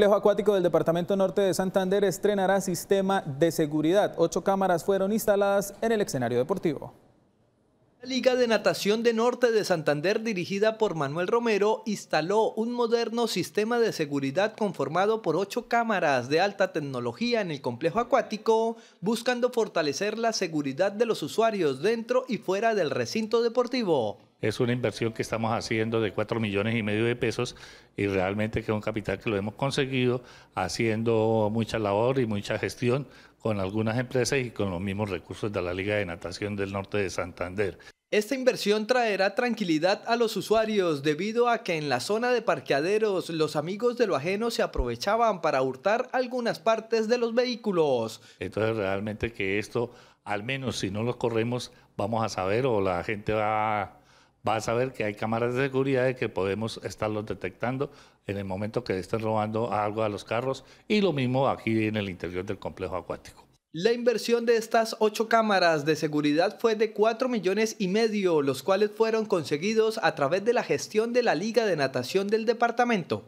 El complejo acuático del Departamento Norte de Santander estrenará sistema de seguridad. Ocho cámaras fueron instaladas en el escenario deportivo. La Liga de Natación de Norte de Santander, dirigida por Manuel Romero, instaló un moderno sistema de seguridad conformado por ocho cámaras de alta tecnología en el complejo acuático, buscando fortalecer la seguridad de los usuarios dentro y fuera del recinto deportivo es una inversión que estamos haciendo de 4 millones y medio de pesos y realmente que es un capital que lo hemos conseguido haciendo mucha labor y mucha gestión con algunas empresas y con los mismos recursos de la Liga de Natación del Norte de Santander. Esta inversión traerá tranquilidad a los usuarios debido a que en la zona de parqueaderos los amigos de lo ajeno se aprovechaban para hurtar algunas partes de los vehículos. Entonces realmente que esto, al menos si no los corremos, vamos a saber o la gente va vas a ver que hay cámaras de seguridad que podemos estarlos detectando en el momento que estén robando algo a los carros y lo mismo aquí en el interior del complejo acuático. La inversión de estas ocho cámaras de seguridad fue de cuatro millones y medio, los cuales fueron conseguidos a través de la gestión de la Liga de Natación del departamento.